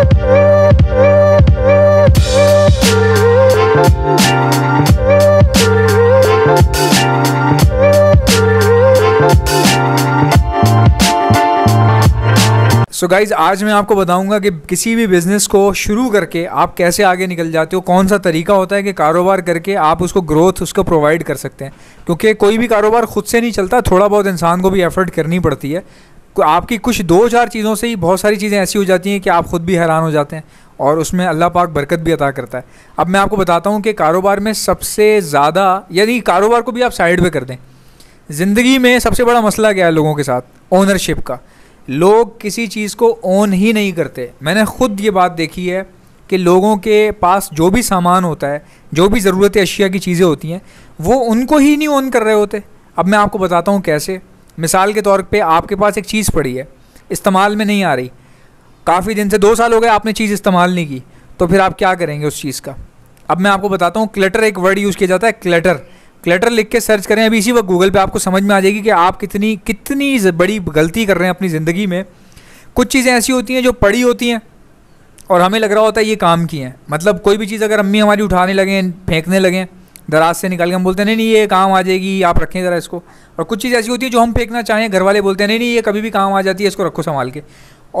सो so guys आज मैं आपको बताऊंगा कि किसी भी बिज़नेस को शुरू करके आप कैसे आगे निकल जाते हो कौन सा तरीका होता है कि कारोबार करके आप उसको ग्रोथ उसको प्रोवाइड कर सकते हैं क्योंकि कोई भी कारोबार खुद से नहीं चलता थोड़ा बहुत इंसान को भी एफर्ट करनी पड़ती है आपकी कुछ दो चार चीज़ों से ही बहुत सारी चीज़ें ऐसी हो जाती हैं कि आप ख़ुद भी हैरान हो जाते हैं और उसमें अल्लाह पाक बरकत भी अता करता है अब मैं आपको बताता हूँ कि कारोबार में सबसे ज़्यादा यानी कारोबार को भी आप साइड पर कर दें ज़िंदगी में सबसे बड़ा मसला क्या है लोगों के साथ ओनरशिप का लोग किसी चीज़ को ओन ही नहीं करते मैंने ख़ुद ये बात देखी है कि लोगों के पास जो भी सामान होता है जो भी ज़रूरत अशिया की चीज़ें होती हैं वो उनको ही नहीं ओन कर रहे होते अब मैं आपको बताता हूँ कैसे मिसाल के तौर पे आपके पास एक चीज़ पड़ी है इस्तेमाल में नहीं आ रही काफ़ी दिन से दो साल हो गए आपने चीज़ इस्तेमाल नहीं की तो फिर आप क्या करेंगे उस चीज़ का अब मैं आपको बताता हूँ क्लेटर एक वर्ड यूज़ किया जाता है क्लेटर क्लेटर लिख के सर्च करें अभी इसी वक्त गूगल पे आपको समझ में आ जाएगी कि आप कितनी कितनी बड़ी गलती कर रहे हैं अपनी ज़िंदगी में कुछ चीज़ें ऐसी होती हैं जो पड़ी होती हैं और हमें लग रहा होता है ये काम की हैं मतलब कोई भी चीज़ अगर अम्मी हमारी उठाने लगें फेंकने लगें दराज से निकाल के हम बोलते हैं नहीं नहीं ये काम आ जाएगी आप रखें ज़रा इसको और कुछ चीज़ ऐसी होती है जो हम फेंकना चाहें घर वाले बोलते हैं नहीं नहीं ये कभी भी काम आ जाती है इसको रखो संभाल के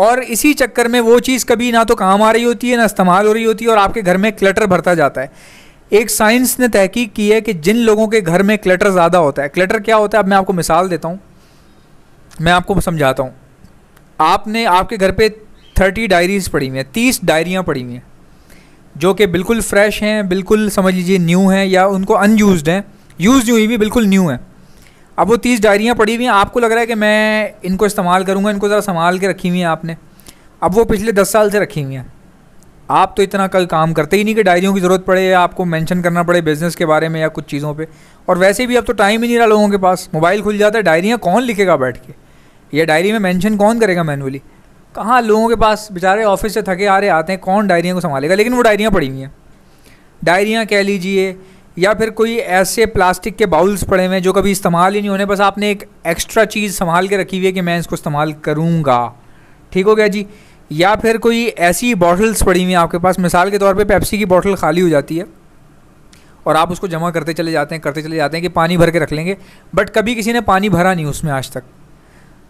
और इसी चक्कर में वो चीज़ कभी ना तो काम आ रही होती है ना इस्तेमाल हो रही होती है और आपके घर में क्लटर भरता जाता है एक साइंस ने तहकीक की है कि जिन लोगों के घर में क्लटर ज़्यादा होता है क्लटर क्या होता है अब मैं आपको मिसाल देता हूँ मैं आपको समझाता हूँ आपने आपके घर पे थर्टी डायरीज़ पढ़ी हुई हैं तीस डायरियाँ पढ़ी हुई हैं जो कि बिल्कुल फ्रेश हैं बिल्कुल समझ लीजिए न्यू हैं या उनको अनयूज हैं यूज़ हुई भी बिल्कुल न्यू हैं अब वो तीस डायरियाँ पड़ी हुई हैं आपको लग रहा है कि मैं इनको इस्तेमाल करूँगा इनको ज़रा संभाल के रखी हुई हैं आपने अब वो पिछले दस साल से रखी हुई हैं आप तो इतना कल काम करते ही नहीं कि डायरियों की ज़रूरत पड़े या आपको मेंशन करना पड़े बिज़नेस के बारे में या कुछ चीज़ों पे और वैसे भी अब तो टाइम ही नहीं रहा लोगों के पास मोबाइल खुल जाता है डायरियाँ कौन लिखेगा बैठ के या डायरी में मेंशन कौन करेगा मैनुअली कहाँ लोगों के पास बेचारे ऑफिस से थके आ रहे आते हैं कौन डायरिया को संभालेगा लेकिन वो डायरियाँ पड़ी हुई हैं डायरियाँ कह लीजिए या फिर कोई ऐसे प्लास्टिक के बाउल्स पड़े हुए हैं जो कभी इस्तेमाल ही नहीं होने बस आपने एक एक्स्ट्रा चीज़ संभाल के रखी हुई है कि मैं इसको इस्तेमाल करूँगा ठीक हो गया जी या फिर कोई ऐसी बॉटल्स पड़ी हुई हैं आपके पास मिसाल के तौर पे पेप्सी की बॉटल खाली हो जाती है और आप उसको जमा करते चले जाते हैं करते चले जाते हैं कि पानी भर के रख लेंगे बट कभी किसी ने पानी भरा नहीं उसमें आज तक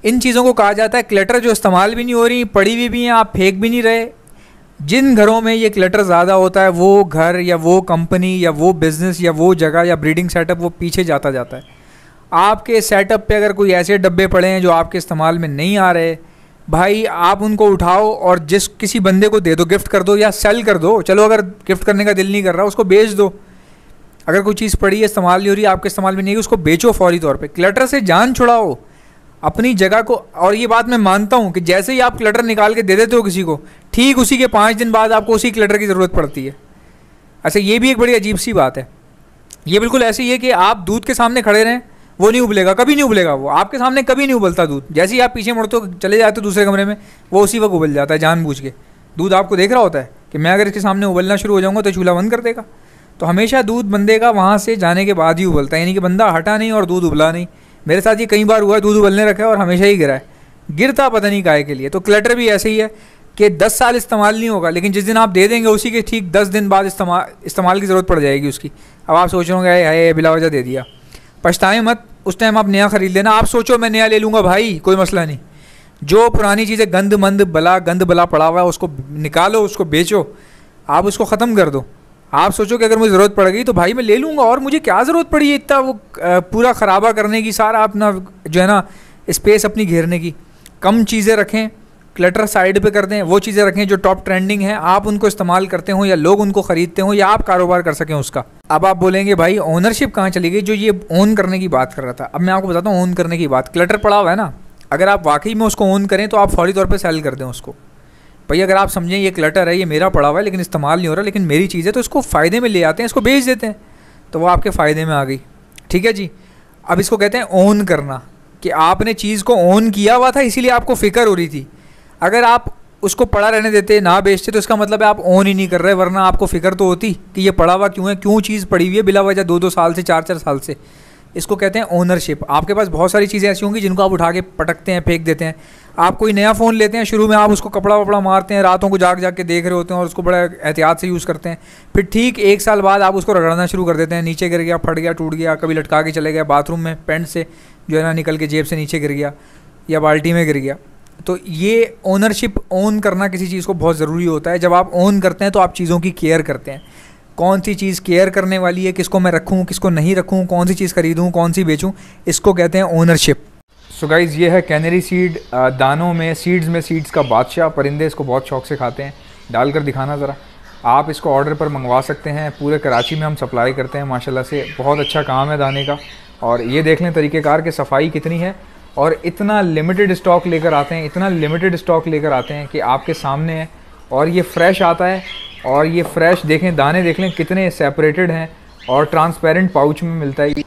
इन चीज़ों को कहा जाता है क्लटर जो इस्तेमाल भी नहीं हो रही पड़ी हुई भी, भी हैं आप फेंक भी नहीं रहे जिन घरों में ये क्लटर ज़्यादा होता है वो घर या वो कंपनी या वो बिज़नेस या वो जगह या ब्रीडिंग सेटअप वो पीछे जाता जाता है आपके सेटअप पे अगर कोई ऐसे डब्बे पड़े हैं जो आपके इस्तेमाल में नहीं आ रहे भाई आप उनको उठाओ और जिस किसी बंदे को दे दो गिफ्ट कर दो या सेल कर दो चलो अगर गिफ्ट करने का दिल नहीं कर रहा उसको बेच दो अगर कोई चीज़ पड़ी है इस्तेमाल नहीं हो रही आपके इस्तेमाल में नहीं है उसको बेचो फौरी तौर पर क्लटर से जान छुड़ाओ अपनी जगह को और ये बात मैं मानता हूँ कि जैसे ही आप क्लटर निकाल के दे देते हो किसी को ठीक उसी के पाँच दिन बाद आपको उसी क्लटर की ज़रूरत पड़ती है अच्छा ये भी एक बड़ी अजीब सी बात है ये बिल्कुल ऐसी ही है कि आप दूध के सामने खड़े रहें वो नहीं उबलेगा कभी नहीं उबलेगा वो आपके सामने कभी नहीं उबलता दूध जैसे ही आप पीछे मुड़ते हो चले जाते हो दूसरे कमरे में वो उसी वक्त उबल जाता है जानबूझ के दूध आपको देख रहा होता है कि मैं अगर इसके सामने उबलना शुरू हो जाऊँगा तो चूल्हा बंद कर देगा तो हमेशा दूध बंदे का वहाँ से जाने के बाद ही उबलता है यानी कि बंदा हटा नहीं और दूध उबला नहीं मेरे साथ ये कई बार हुआ है दूध उबलने रखा है और हमेशा ही गिरा है गिरता पता नहीं काय के लिए तो क्लटर भी ऐसे ही है कि 10 साल इस्तेमाल नहीं होगा लेकिन जिस दिन आप दे देंगे उसी के ठीक 10 दिन बाद इस्तेमाल इस्तेमाल की ज़रूरत पड़ जाएगी उसकी अब आप सोच रहे हो हाय बिलावजा दे दिया पछताएं मत उस टाइम आप नया ख़रीद लेना आप सोचो मैं नया ले लूँगा भाई कोई मसला नहीं जो पुरानी चीज़ें गंद मंद बला गंद बला पड़ा हुआ है उसको निकालो उसको बेचो आप उसको ख़त्म कर दो आप सोचो कि अगर मुझे ज़रूरत पड़ गई तो भाई मैं ले लूँगा और मुझे क्या ज़रूरत पड़ी है इतना वो पूरा ख़राबा करने की सारा अपना जो है ना स्पेस अपनी घेरने की कम चीज़ें रखें क्लटर साइड पे कर दें वो चीज़ें रखें जो टॉप ट्रेंडिंग हैं आप उनको इस्तेमाल करते हो या लोग उनको ख़रीदते हो या आप कारोबार कर सकें उसका अब आप बोलेंगे भाई ओनरशिप कहाँ चली गई जो ये ओन करने की बात कर रहा था अब मैं आपको बताता हूँ ओन करने की बात क्लटर पड़ा हुआ है ना अगर आप वाकई में उसको ओन करें तो आप फौरी तौर पर सेल कर दें उसको भाई अगर आप समझें ये क्लटर है ये मेरा पड़ा हुआ है लेकिन इस्तेमाल नहीं हो रहा लेकिन मेरी चीज़ है तो इसको फ़ायदे में ले आते हैं इसको बेच देते हैं तो वो आपके फ़ायदे में आ गई ठीक है जी अब इसको कहते हैं ओन करना कि आपने चीज़ को ओन किया हुआ था इसीलिए आपको फ़िक्र हो रही थी अगर आप उसको पड़ा रहने देते ना बेचते तो इसका मतलब है आप ओन ही नहीं कर रहे वरना आपको फ़िक्र तो होती कि ये पड़ा हुआ क्यों है क्यों चीज़ पड़ी हुई है बिला वजह दो दो साल से चार चार साल से इसको कहते हैं ओनरशिप आपके पास बहुत सारी चीज़ें ऐसी होंगी जिनको आप उठा के पटकते हैं फेंक देते हैं आप कोई नया फ़ोन लेते हैं शुरू में आप उसको कपड़ा वपड़ा मारते हैं रातों को जाग जाग के देख रहे होते हैं और उसको बड़ा एहतियात से यूज़ करते हैं फिर ठीक एक साल बाद आप उसको रगड़ना शुरू कर देते हैं नीचे गिर गया फट गया टूट गया कभी लटका के चले गया बाथरूम में पेंट से जो है ना निकल के जेब से नीचे गिर गया या बाल्टी में गिर गया तो ये ओनरशिप ओन करना किसी चीज़ को बहुत ज़रूरी होता है जब आप ओन करते हैं तो आप चीज़ों की केयर करते हैं कौन सी चीज़ केयर करने वाली है किसको मैं रखूँ किसको नहीं रखूँ कौन सी चीज़ खरीदूँ कौन सी बेचूँ इसको कहते हैं ओनरशिप सो so गाइज़ ये है कैनरी सीड uh, दानों में सीड्स में सीड्स का बादशाह परिंदे इसको बहुत शौक से खाते हैं डाल कर दिखाना ज़रा आप इसको ऑर्डर पर मंगवा सकते हैं पूरे कराची में हम सप्लाई करते हैं माशाल्लाह से बहुत अच्छा काम है दाने का और ये देख लें तरीक़ेकार के सफाई कितनी है और इतना लिमिटेड स्टॉक लेकर आते हैं इतना लिमिटेड स्टॉक लेकर आते हैं कि आपके सामने है और ये फ्रेश आता है और ये फ्रेश देखें दाने देख लें कितने सेपरेटेड हैं और ट्रांसपेरेंट पाउच में मिलता है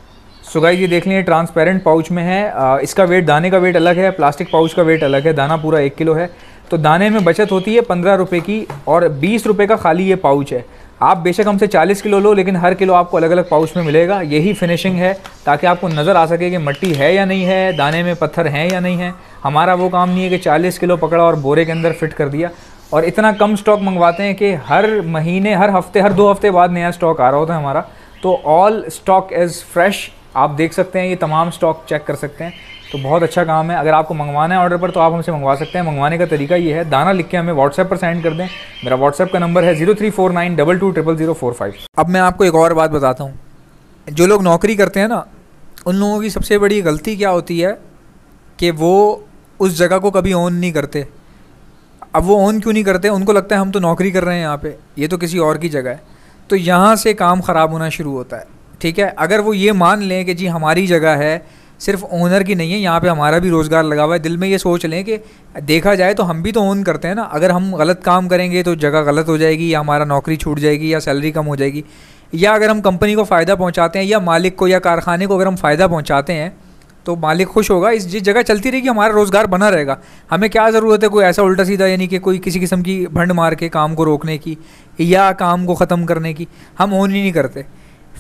सो गाइस ये देख लीजिए ट्रांसपेरेंट पाउच में है आ, इसका वेट दाने का वेट अलग है प्लास्टिक पाउच का वेट अलग है दाना पूरा एक किलो है तो दाने में बचत होती है पंद्रह रुपये की और बीस रुपये का खाली ये पाउच है आप बेशक हमसे 40 किलो लो लेकिन हर किलो आपको अलग अलग पाउच में मिलेगा यही फिनिशिंग है ताकि आपको नज़र आ सके कि मट्टी है या नहीं है दाने में पत्थर हैं या नहीं है हमारा वो काम नहीं है कि 40 किलो पकड़ा और बोरे के अंदर फिट कर दिया और इतना कम स्टॉक मंगवाते हैं कि हर महीने हर हफ्ते हर दो हफ्ते बाद नया स्टॉक आ रहा होता है हमारा तो ऑल स्टॉक इज़ फ्रेश आप देख सकते हैं ये तमाम स्टॉक चेक कर सकते हैं तो बहुत अच्छा काम है अगर आपको मंगवाना है ऑर्डर पर तो आप हमसे मंगवा सकते हैं मंगवाने का तरीका ये है दाना लिख के हमें व्हाट्सएप पर सेंड कर दें मेरा व्हाट्सएप का नंबर है zero three four nine double two triple zero four five अब मैं आपको एक और बात बताता हूँ जो लोग नौकरी करते हैं ना उन लोगों की सबसे बड़ी गलती क्या होती है कि वो उस जगह को कभी ऑन नहीं करते अब वो ऑन क्यों नहीं करते उनको लगता है हम तो नौकरी कर रहे हैं यहाँ पे ये तो किसी और की जगह है तो यहाँ से काम ख़राब होना शुरू होता है ठीक है अगर वो ये मान लें कि जी हमारी जगह है सिर्फ ओनर की नहीं है यहाँ पे हमारा भी रोज़गार लगा हुआ है दिल में ये सोच लें कि देखा जाए तो हम भी तो ओन करते हैं ना अगर हम गलत काम करेंगे तो जगह गलत हो जाएगी या हमारा नौकरी छूट जाएगी या सैलरी कम हो जाएगी या अगर हम कंपनी को फ़ायदा पहुँचाते हैं या मालिक को या कारखाने को अगर हम फ़ायदा पहुँचाते हैं तो मालिक खुश होगा इस जिस जगह चलती रहेगी हमारा रोज़गार बना रहेगा हमें क्या ज़रूरत है कोई ऐसा उल्टा सीधा यानी कि कोई किसी किस्म की भंड मार के काम को रोकने की या काम को ख़त्म करने की हम ओन ही नहीं करते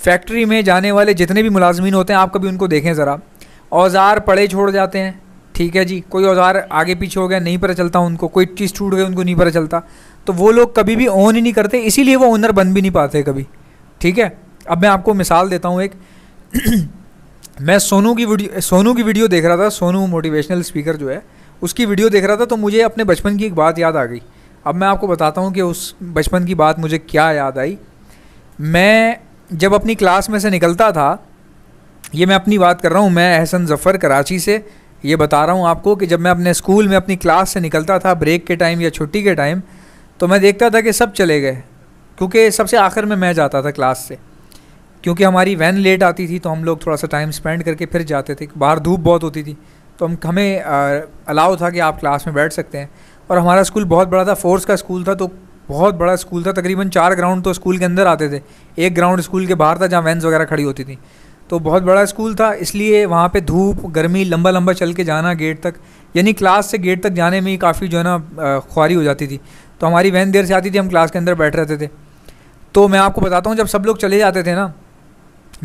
फैक्ट्री में जाने वाले जितने भी मुलाजमीन होते हैं आप कभी उनको देखें ज़रा औज़ार पड़े छोड़ जाते हैं ठीक है जी कोई औज़ार आगे पीछे हो गया नहीं पता चलता उनको कोई चीज़ टूट गई उनको नहीं पता चलता तो वो लोग कभी भी ओन ही नहीं करते इसीलिए वो ओनर बन भी नहीं पाते कभी ठीक है अब मैं आपको मिसाल देता हूँ एक मैं सोनू की वीडियो सोनू की वीडियो देख रहा था सोनू मोटिवेशनल स्पीकर जो है उसकी वीडियो देख रहा था तो मुझे अपने बचपन की एक बात याद आ गई अब मैं आपको बताता हूँ कि उस बचपन की बात मुझे क्या याद आई मैं जब अपनी क्लास में से निकलता था ये मैं अपनी बात कर रहा हूँ मैं अहसन जफ़र कराची से ये बता रहा हूँ आपको कि जब मैं अपने स्कूल में अपनी क्लास से निकलता था ब्रेक के टाइम या छुट्टी के टाइम तो मैं देखता था कि सब चले गए क्योंकि सबसे आखिर में मैं जाता था क्लास से क्योंकि हमारी वैन लेट आती थी तो हम लोग थोड़ा सा टाइम स्पेंड करके फिर जाते थे बाहर धूप बहुत होती थी तो हम हमें अलाउ था कि आप क्लास में बैठ सकते हैं और हमारा स्कूल बहुत बड़ा था फोर्स का स्कूल था तो बहुत बड़ा स्कूल था तकरीबन चार ग्राउंड तो स्कूल के अंदर आते थे एक ग्राउंड स्कूल के बाहर था जहाँ वैन्स वगैरह खड़ी होती थी तो बहुत बड़ा स्कूल था इसलिए वहाँ पे धूप गर्मी लंबा लंबा चल के जाना गेट तक यानी क्लास से गेट तक जाने में ही काफ़ी जो है ना ख्वारी हो जाती थी तो हमारी वैन देर से आती थी हम क्लास के अंदर बैठ रहते थे तो मैं आपको बताता हूँ जब सब लोग चले जाते थे ना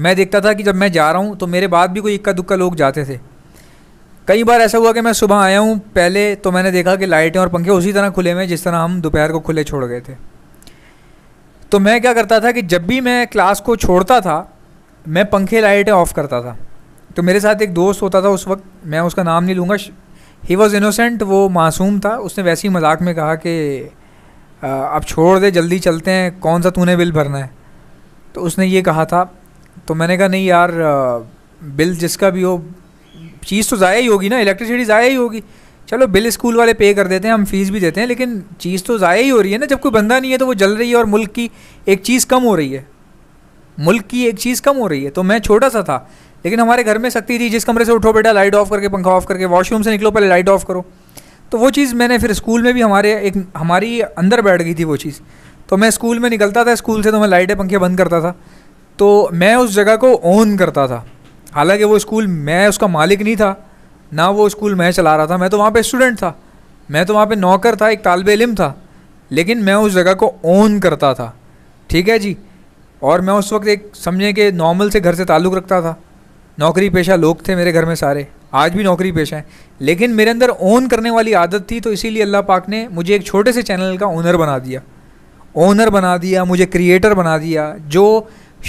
मैं देखता था कि जब मैं जा रहा हूँ तो मेरे बाद भी कोई इक्का दुक्का लोग जाते थे कई बार ऐसा हुआ कि मैं सुबह आया हूँ पहले तो मैंने देखा कि लाइटें और पंखे उसी तरह खुले हुए जिस तरह हम दोपहर को खुले छोड़ गए थे तो मैं क्या करता था कि जब भी मैं क्लास को छोड़ता था मैं पंखे लाइटें ऑफ़ करता था तो मेरे साथ एक दोस्त होता था उस वक्त मैं उसका नाम नहीं लूँगा ही वॉज़ इनोसेंट वो मासूम था उसने वैसे ही मजाक में कहा कि अब छोड़ दे जल्दी चलते हैं कौन सा तूने बिल भरना है तो उसने ये कहा था तो मैंने कहा नहीं यार बिल जिसका भी हो चीज़ तो ज़ाया ही होगी ना इलेक्ट्रिसिटी ज़ाया ही होगी चलो बिल स्कूल वाले पे कर देते हैं हम फीस भी देते हैं लेकिन चीज़ तो ज़ाया ही हो रही है ना जब कोई बंदा नहीं है तो वो जल रही है और मुल्क की एक चीज़ कम हो रही है मुल्क की एक चीज़ कम हो रही है तो मैं छोटा सा था लेकिन हमारे घर में सख्ती थी जिस कमरे से उठो बेटा लाइट ऑफ करके पंखा ऑफ करके वॉशरूम से निकलो पहले लाइट ऑफ करो तो वो चीज़ मैंने फिर स्कूल में भी हमारे एक हमारी अंदर बैठ गई थी वो चीज़ तो मैं स्कूल में निकलता था स्कूल से तो मैं लाइटें पंखे बंद करता था तो मैं उस जगह को ऑन करता था हालांकि वो स्कूल मैं उसका मालिक नहीं था ना वो स्कूल मैं चला रहा था मैं तो वहाँ पे स्टूडेंट था मैं तो वहाँ पे नौकर था एक तालब इलम था लेकिन मैं उस जगह को ओन करता था ठीक है जी और मैं उस वक्त एक समझें कि नॉर्मल से घर से ताल्लुक़ रखता था नौकरी पेशा लोग थे मेरे घर में सारे आज भी नौकरी पेशा हैं लेकिन मेरे अंदर ओन करने वाली आदत थी तो इसीलिए अल्लाह पाक ने मुझे एक छोटे से चैनल का ओनर बना दिया ओनर बना दिया मुझे क्रिएटर बना दिया जो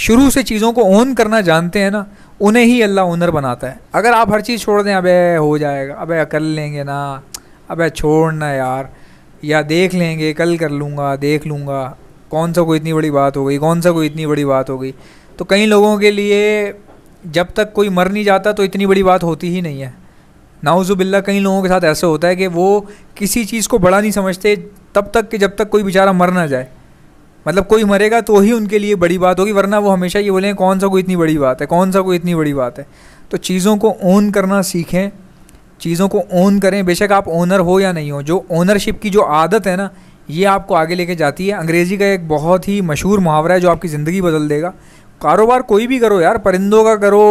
शुरू से चीज़ों को ओन करना जानते हैं ना उन्हें ही अल्लाह हुनर बनाता है अगर आप हर चीज़ छोड़ दें अबे हो जाएगा अबे कर लेंगे ना अबे छोड़ना यार या देख लेंगे कल कर लूँगा देख लूँगा कौन सा कोई इतनी बड़ी बात हो गई कौन सा कोई इतनी बड़ी बात हो गई तो कई लोगों के लिए जब तक कोई मर नहीं जाता तो इतनी बड़ी बात होती ही नहीं है नाउजुबिल्ला कई लोगों के साथ ऐसा होता है कि वो किसी चीज़ को बड़ा नहीं समझते तब तक कि जब तक कोई बेचारा मर ना जाए मतलब कोई मरेगा तो ही उनके लिए बड़ी बात होगी वरना वो हमेशा ये बोलेंगे कौन सा कोई इतनी बड़ी बात है कौन सा कोई इतनी बड़ी बात है तो चीज़ों को ओन करना सीखें चीज़ों को ओन करें बेशक आप ओनर हो या नहीं हो जो ओनरशिप की जो आदत है ना ये आपको आगे लेके जाती है अंग्रेज़ी का एक बहुत ही मशहूर मुहावरा है जो आपकी ज़िंदगी बदल देगा कारोबार कोई भी करो यार परिंदों का करो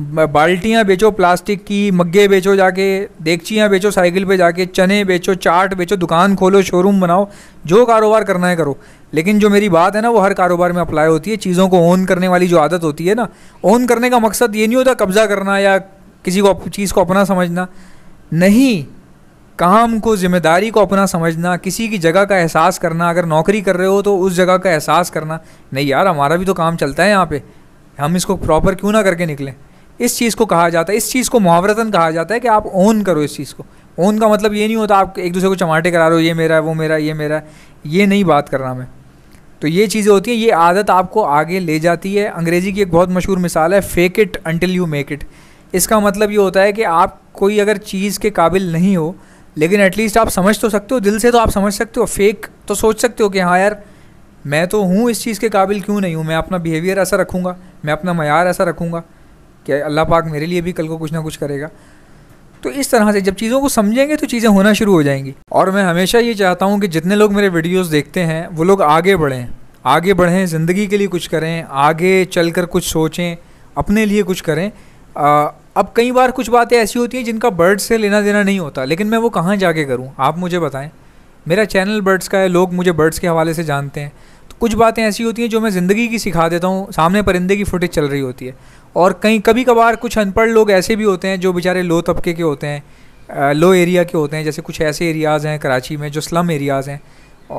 बाल्टियाँ बेचो प्लास्टिक की मग्गे बेचो जाके देगचियाँ बेचो साइकिल पे जाके चने बेचो चाट बेचो दुकान खोलो शोरूम बनाओ जो कारोबार करना है करो लेकिन जो मेरी बात है ना वो हर कारोबार में अप्लाई होती है चीज़ों को ओन करने वाली जो आदत होती है ना ओन करने का मकसद ये नहीं होता कब्जा करना या किसी को चीज़ को अपना समझना नहीं काम को जिम्मेदारी को अपना समझना किसी की जगह का एहसास करना अगर नौकरी कर रहे हो तो उस जगह का एहसास करना नहीं यार हमारा भी तो काम चलता है यहाँ पे हम इसको प्रॉपर क्यों ना करके निकलें इस चीज़ को कहा जाता है इस चीज़ को मुहावरतन कहा जाता है कि आप ओन करो इस चीज़ को ओन का मतलब ये नहीं होता आप एक दूसरे को चमाटे करा रहे हो ये मेरा है वो मेरा ये मेरा है ये नहीं बात कर रहा मैं तो ये चीज़ें होती हैं ये आदत आपको आगे ले जाती है अंग्रेज़ी की एक बहुत मशहूर मिसाल है fake it until you make it इसका मतलब ये होता है कि आप कोई अगर चीज़ के काबिल नहीं हो लेकिन एटलीस्ट आप समझ तो सकते हो दिल से तो आप समझ सकते हो फेक तो सोच सकते हो कि हाँ यार मैं तो हूँ इस चीज़ के काबिल क्यों नहीं हूँ मैं अपना बिहेवियर ऐसा रखूँगा मैं अपना मैार ऐसा रखूँगा कि अल्लाह पाक मेरे लिए भी कल को कुछ ना कुछ करेगा तो इस तरह से जब चीज़ों को समझेंगे तो चीज़ें होना शुरू हो जाएंगी और मैं हमेशा ये चाहता हूँ कि जितने लोग मेरे वीडियोस देखते हैं वो लोग आगे बढ़ें आगे बढ़ें ज़िंदगी के लिए कुछ करें आगे चल कर कुछ सोचें अपने लिए कुछ करें आ, अब कई बार कुछ बातें ऐसी होती हैं जिनका बर्ड्स से लेना देना नहीं होता लेकिन मैं वो कहाँ जाके करूँ आप मुझे बताएं मेरा चैनल बर्ड्स का है लोग मुझे बर्ड्स के हवाले से जानते हैं कुछ बातें ऐसी होती हैं जो मैं ज़िंदगी की सिखा देता हूँ सामने परिंदे की फुटेज चल रही होती है और कहीं कभी कभार कुछ अनपढ़ लोग ऐसे भी होते हैं जो बेचारे लो तबके के होते हैं लो एरिया के होते हैं जैसे कुछ ऐसे एरियाज़ हैं कराची में जो स्लम एरियाज़ हैं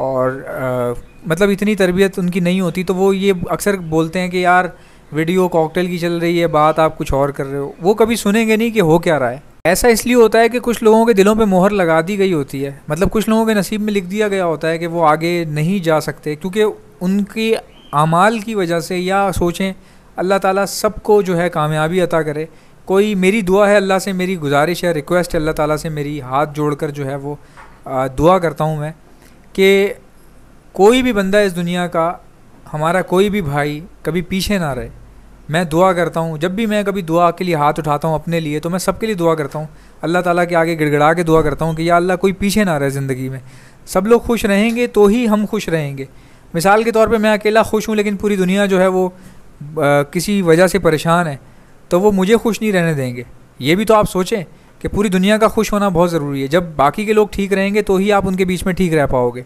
और आ, मतलब इतनी तरबियत उनकी नहीं होती तो वो ये अक्सर बोलते हैं कि यार वीडियो कॉकटेल की चल रही है बात आप कुछ और कर रहे हो वो कभी सुनेंगे नहीं कि हो क्या रहा है ऐसा इसलिए होता है कि कुछ लोगों के दिलों पे मोहर लगा दी गई होती है मतलब कुछ लोगों के नसीब में लिख दिया गया होता है कि वो आगे नहीं जा सकते क्योंकि उनके अमाल की वजह से या सोचें अल्लाह ताला सबको जो है कामयाबी अता करे कोई मेरी दुआ है अल्लाह से मेरी गुजारिश है रिक्वेस्ट है अल्लाह ताला से मेरी हाथ जोड़कर जो है वो दुआ करता हूँ मैं कि कोई भी बंदा इस दुनिया का हमारा कोई भी भाई कभी पीछे ना रहे मैं दुआ करता हूँ जब भी मैं कभी दुआ के लिए हाथ उठाता हूँ अपने लिए तो मैं सबके लिए दुआ करता हूँ अल्लाह ताला के आगे गिड़गड़ा के दुआ करता हूँ कि या अल्लाह कोई पीछे ना रहे ज़िंदगी में सब लोग खुश रहेंगे तो ही हम खुश रहेंगे मिसाल के तौर पर मैं अकेला खुश हूँ लेकिन पूरी दुनिया जो है वो आ, किसी वजह से परेशान है तो वो मुझे खुश नहीं रहने देंगे ये भी तो आप सोचें कि पूरी दुनिया का खुश होना बहुत ज़रूरी है जब बाकी के लोग ठीक रहेंगे तो ही आप उनके बीच में ठीक रह पाओगे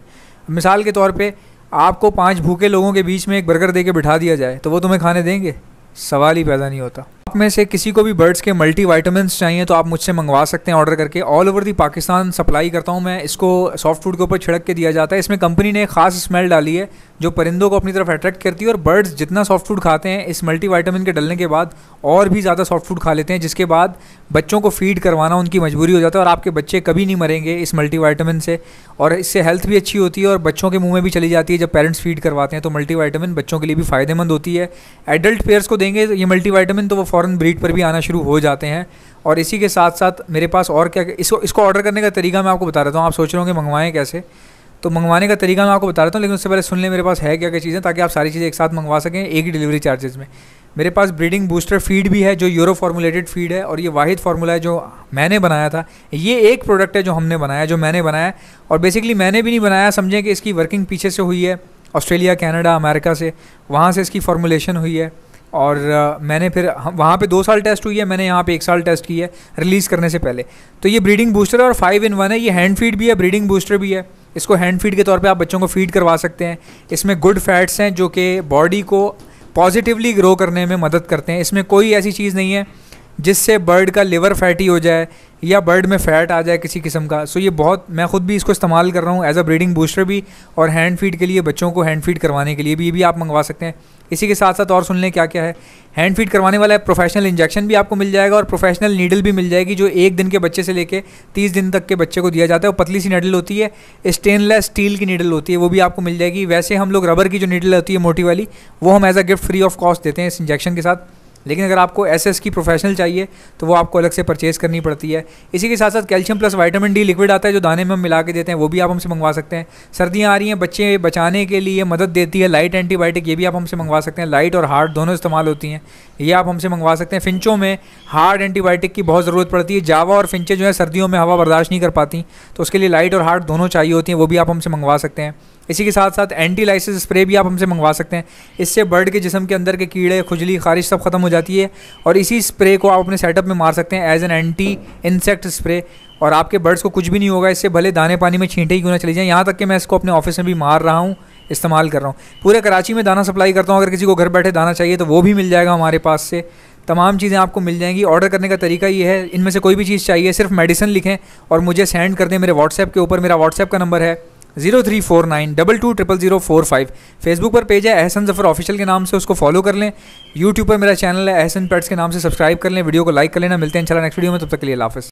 मिसाल के तौर पर आपको पाँच भूखे लोगों के बीच में एक बर्गर दे के बिठा दिया जाए तो वो तुम्हें खाने देंगे सवाल ही पैदा नहीं होता आप में से किसी को भी बर्ड्स के मल्टी वाइटामस चाहिए तो आप मुझसे मंगवा सकते हैं ऑर्डर करके all over the Pakistan supply करता हूँ मैं इसको सॉफ्ट फूड के ऊपर छिड़क के दिया जाता है इसमें कंपनी ने खास स्मेल डाली है जो परिंदों को अपनी तरफ अट्रैक्ट करती है और बर्ड्स जितना सॉफ्ट फूड खाते हैं इस मल्टी वाइटामिन के डलने के बाद और भी ज़्यादा सॉफ्ट फूड खा लेते हैं जिसके बाद बच्चों को फीड करवाना उनकी मजबूरी हो जाता है और आपके बच्चे कभी नहीं मरेंगे इस मल्टी वाइटामिन से और इससे हेल्थ भी अच्छी होती है और बच्चों के मुंह में भी चली जाती है जब पेरेंट्स फीड करवाते हैं तो मल्टी वाइटामिन बच्चों के लिए भी फ़ायदेमंद होती है एडल्ट पेयर्स को देंगे ये मल्टी वाइटामिन तो वो फॉरन फॉरेन ब्रीड पर भी आना शुरू हो जाते हैं और इसी के साथ साथ मेरे पास और क्या इसको इसको ऑर्डर करने का तरीका मैं आपको बता रहा हूँ आप सोच रहे होंगे मंगवाएं कैसे तो मंगवाने का तरीका मैं आपको बता रहा हूँ लेकिन उससे पहले सुन लें मेरे पास है क्या क्या चीज़ें ताकि आप सारी चीज़ें एक साथ मंगवा सकें एक ही डिलीवरी चार्जेस में मेरे पास ब्रीडिंग बूस्टर फीड भी है जो यूरो फार्मुलेटेड फीड है और ये वाहिद फार्मूला है जो मैंने बनाया था ये एक प्रोडक्ट है जो हमने बनाया जो मैंने बनाया और बेसिकली मैंने भी नहीं बनाया समझें कि इसकी वर्किंग पीछे से हुई है ऑस्ट्रेलिया कनाडा अमेरिका से वहाँ से इसकी फार्मूलेशन हुई है और मैंने फिर वहाँ पे दो साल टेस्ट हुई है मैंने यहाँ पे एक साल टेस्ट की है रिलीज़ करने से पहले तो ये ब्रीडिंग बूस्टर है और फाइव इन वन है ये हैंड फीड भी है ब्रीडिंग बूस्टर भी है इसको हैंड फीड के तौर पे आप बच्चों को फीड करवा सकते हैं इसमें गुड फैट्स हैं जो कि बॉडी को पॉजिटिवली ग्रो करने में मदद करते हैं इसमें कोई ऐसी चीज़ नहीं है जिससे बर्ड का लिवर फैटी हो जाए या बर्ड में फैट आ जाए किसी किस्म का सो ये बहुत मैं खुद भी इसको इस्तेमाल कर रहा हूँ एज अ ब्रीडिंग बूस्टर भी और हैंड फीड के लिए बच्चों को हैंड फीड करवाने के लिए भी ये भी आप मंगवा सकते हैं इसी के साथ साथ और सुन लें क्या क्या है हैंड फीड करवाने वाला है प्रोफेशनल इंजेक्शन भी आपको मिल जाएगा और प्रोफेशनल नीडल भी मिल जाएगी जो एक दिन के बच्चे से लेके तीस दिन तक के बच्चे को दिया जाता है वो पतली सी नीडल होती है स्टेनलेस स्टील की नीडल होती है वो भी आपको मिल जाएगी वैसे हम लोग रबर की जो नीडल होती है मोटी वाली वो हम as a gift free of cost देते हैं इस इंजेक्शन के साथ लेकिन अगर आपको एस एस की प्रोफेशनल चाहिए तो वो आपको अलग से परचेज़ करनी पड़ती है इसी के साथ साथ calcium plus vitamin D liquid आता है जो दाने में हम मिला के देते हैं वो भी आप हमसे मंगवा सकते हैं सर्दियाँ आ रही हैं बच्चे बचाने के लिए मदद देती है लाइट एंटीबायोटिक ये भी आप हमसे मंगवा सकते हैं लाइट और हार्ड दोनों इस्तेमाल होती हैं ये आप हमसे मंगवा सकते हैं फिंचों में हार्ड एंटीबायोटिक की बहुत ज़रूरत पड़ती है जावा और फिंचे जो है सर्दियों में हवा बर्दाश्त नहीं कर पाती तो उसके लिए लाइट और हार्ड दोनों चाहिए होती हैं वो भी आप हमसे मंगवा सकते हैं इसी के साथ साथ एंटी लाइसिस स्प्रे भी आप हमसे मंगवा सकते हैं इससे बर्ड के जिसम के अंदर के कीड़े खुजली खारिश सब ख़त्म हो जाती है और इसी स्प्रे को आप अपने सेटअप में मार सकते हैं as an anti insect spray और आपके बर्ड्स को कुछ भी नहीं होगा इससे भले दाने पानी में छींटे ही क्यों ना चले जाएँ यहाँ तक कि मैं इसको अपने ऑफिस में भी मार रहा हूँ इस्तेमाल कर रहा हूँ पूरे कराची में दाना सप्लाई करता हूँ अगर किसी को घर बैठे दाना चाहिए तो वो भी मिल जाएगा हमारे पास से तमाम चीज़ें आपको मिल जाएंगी ऑर्डर करने का तरीका ये है इनमें से कोई भी चीज़ चाहिए सिर्फ मेडिसिन लिखें और मुझे सेंड कर दें मेरे व्हाट्सएप के ऊपर मेरा व्हाट्सएप का नंबर है zero three four nine double two triple zero four five Facebook पर पेज है एहसन जफर ऑफिशियल के नाम से उसको फॉलो कर लें यूट्यूब पर मेरा चैनल है एहसन पेट्स के नाम से सब्सक्राइब कर लें वीडियो को लाइक कर लेना मिलते हैं इंशाल्लाह नेक्स्ट वीडियो में तब तक के लिए लाफ़